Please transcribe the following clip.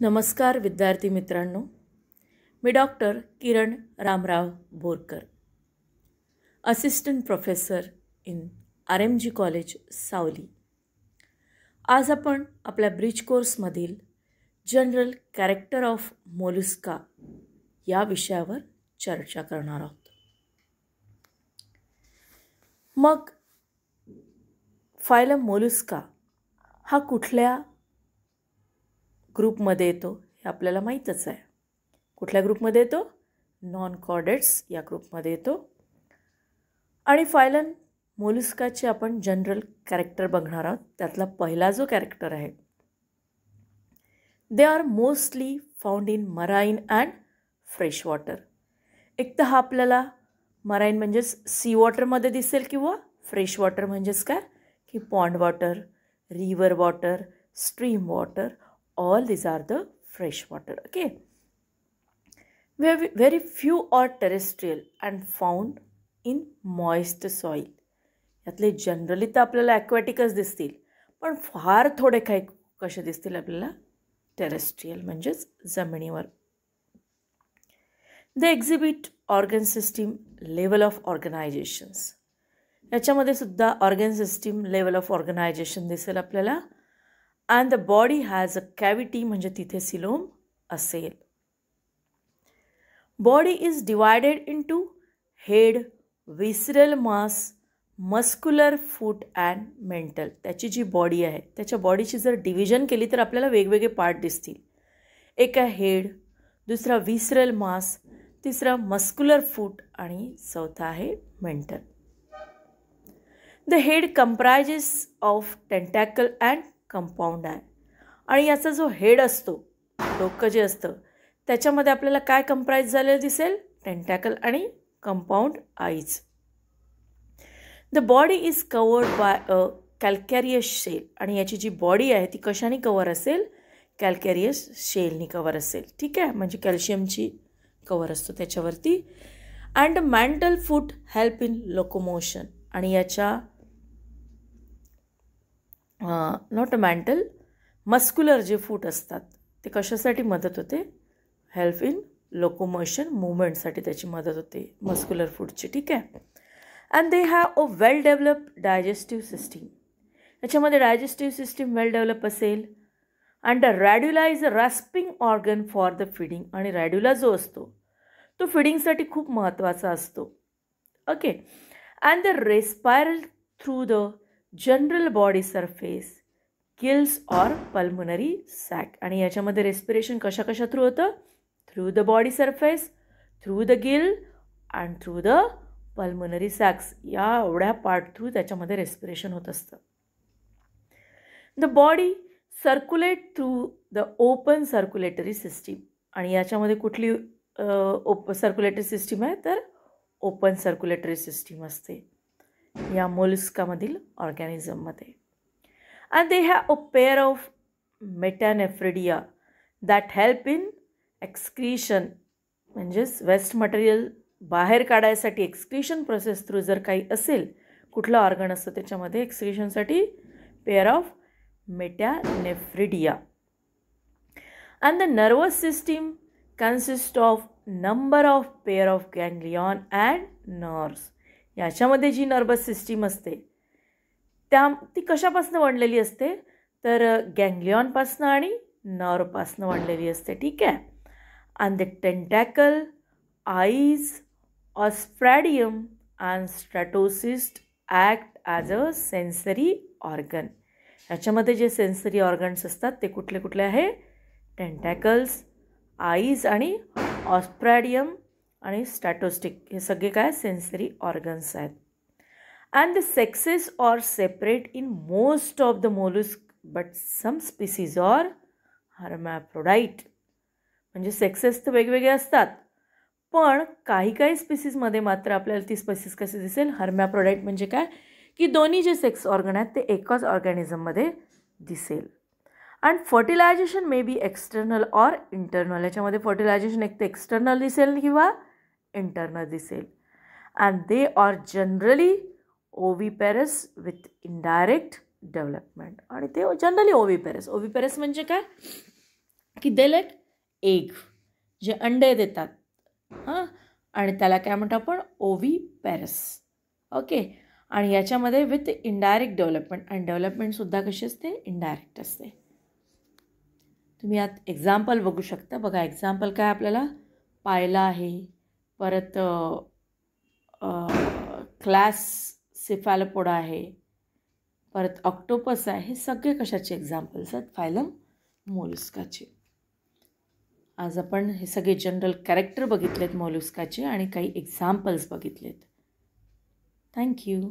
नमस्कार विद्यार्थी मित्रांनो मी doctor Kiran Ramrao Borkar assistant professor in R M G college Saoli आज आपण आपल्या ब्रिज कोर्समधील जनरल कॅरेक्टर ऑफ मोलुस्का या विषयावर चर्चा करणार आहोत मग फायलम मोलुस्का हा कुठल्या ग्रुपमध्ये येतो हे आपल्याला माहीतच आहे कुठल्या ग्रुपमध्ये येतो नॉन कॉर्डेट्स या ग्रुपमध्ये येतो आणि फायलन मोलुस्काचे आपण जनरल कॅरेक्टर बघणार आहोत त्यातला पहिला जो कॅरेक्टर आहे they are mostly found in marine and fresh water एक तर हा आपल्याला मराईन म्हणजेच सी वॉटरमध्ये दिसेल किंवा फ्रेश वॉटर म्हणजेच काय की pond water river water stream water all these are the fresh water okay very, very few are terrestrial and found in moist soil यातले जनरली तर आपल्याला ॲक्वॅटिकच दिसतील पण फार थोडे काही कसे दिसतील आपल्याला टेरेस्ट्रियल म्हणजेच जमिनीवर the exhibit organ system level of organizations याच्यामध्ये सुद्धा organ system level of organization दिसेल आपल्याला and the body has a cavity म्हणजे तिथे सिलोम असेल body is divided into head visceral mass muscular foot and mantle त्याची जी body आहे त्याच्या बॉडीची जर डिव्हिजन केली तर आपल्याला वेगवेगळे पार्ट दिसतील एक आहे हेड दुसरा विसरल मास तिसरा मस्क्युलर फूट आणि चौथा आहे mantle the head comprises of tentacle and compound आहे आणि याचा जो हेड असतो डोकं जे असतं त्याच्यामध्ये आपल्याला काय कंप्राईज झालेलं दिसेल टेंटॅकल आणि compound eyes the body is covered by a calcareous shell आणि याची जी बॉडी आहे ती कशाने कवर असेल कॅल्कॅरियस शेलनी कवर असेल ठीक आहे म्हणजे कॅल्शियमची कवर असतो त्याच्यावरती and mantle foot help in locomotion आणि याच्या नॉट अ मॅन्टल मस्क्युलर जे फूट असतात ते कशासाठी मदत होते हेल्प इन लोकोमोशन मुवमेंटसाठी त्याची मदत होते मस्क्युलर फूडची ठीक आहे and they have a well develop digestive system याच्यामध्ये डायजेस्टिव्ह सिस्टीम वेल डेव्हलप असेल and the radula is a rasping organ for the feeding आणि रॅड्युला जो असतो तो फिडिंगसाठी खूप महत्त्वाचा असतो okay and the respiral through the general body surface gills or pulmonary sac आणि याच्यामध्ये रेस्पिरेशन कशा कशा थ्रू होतं through the body surface through the gill and through the pulmonary sacs या एवढ्या पार्ट थ्रू त्याच्यामध्ये रेस्पिरेशन होत असतं the body circulate through the open circulatory system आणि याच्यामध्ये कुठली ओप सर्क्युलेटरी सिस्टीम आहे तर ओपन सर्क्युलेटरी सिस्टीम असते या मोलस्कामधील ऑर्गॅनिझममध्ये and they have a pair of metanephridia that help in excretion म्हणजेच वेस्ट मटेरियल बाहेर काढायसाठी एक्सक्रिशन प्रोसेस थ्रू जर काही असेल कुठला ऑर्गन असतं त्याच्यामध्ये एक्सक्रिशनसाठी pair of metanephridia and the nervous system consist of number of pair of ganglion and nerves याच्यामध्ये जी नर्वस सिस्टीम असते त्या ती कशापासून बनलेली असते तर गँग्लिऑनपासनं आणि नर्वपासनं बनलेली असते ठीक आहे and the tentacle eyes osphradium and statocyst act as a sensory organ ह्याच्यामध्ये जे सेन्सरी ऑर्गन्स असतात ते कुठले कुठले आहे टेंटॅकल्स आईज आणि ऑस्प्रॅडियम आणि स्टॅटोस्टिक हे सगळे काय सेन्सरी ऑर्गन्स आहेत and the sexes are separate in most of the mollusc but some species are hermaphrodite म्हणजे सेक्सेस तर वेगवेगळे असतात पण काही काही स्पीसीजमध्ये मात्र आपल्याला ती स्पेसीस कशी दिसेल हर्मॅप्रोडाईट म्हणजे काय की दोन्ही जे सेक्स ऑर्गन आहेत ते एकाच ऑर्गॅनिझममध्ये दिसेल and fertilization may be external or internal याच्यामध्ये फर्टिलायझेशन एक तर एक्सटर्नल दिसेल किंवा इंटरनल दिसेल अँड दे आर जनरली ओवी पॅरस विथ इनडायरेक्ट डेव्हलपमेंट आणि ते जनरली ओवी पॅरस ओवी म्हणजे काय की दे लेट एग जे अंडे देतात हां आणि त्याला काय म्हणतो आपण ओवी पॅरस ओके आणि याच्यामध्ये विथ इनडायरेक्ट डेव्हलपमेंट अँड डेव्हलपमेंटसुद्धा कशी असते इनडायरेक्ट असते तुम्ही आत एक्झाम्पल बघू शकता बघा एक्झाम्पल काय आपल्याला पायला आहे परत क्लास सिफॅलोपोडा आहे परत ऑक्टोपस आहे हे सगळे कशाचे एक्झाम्पल्स आहेत फायलम मोलुस्काचे आज आपण हे सगळे जनरल कॅरेक्टर बघितलेत मोलुस्काचे आणि काही एक्झाम्पल्स बघितलेत थँक्यू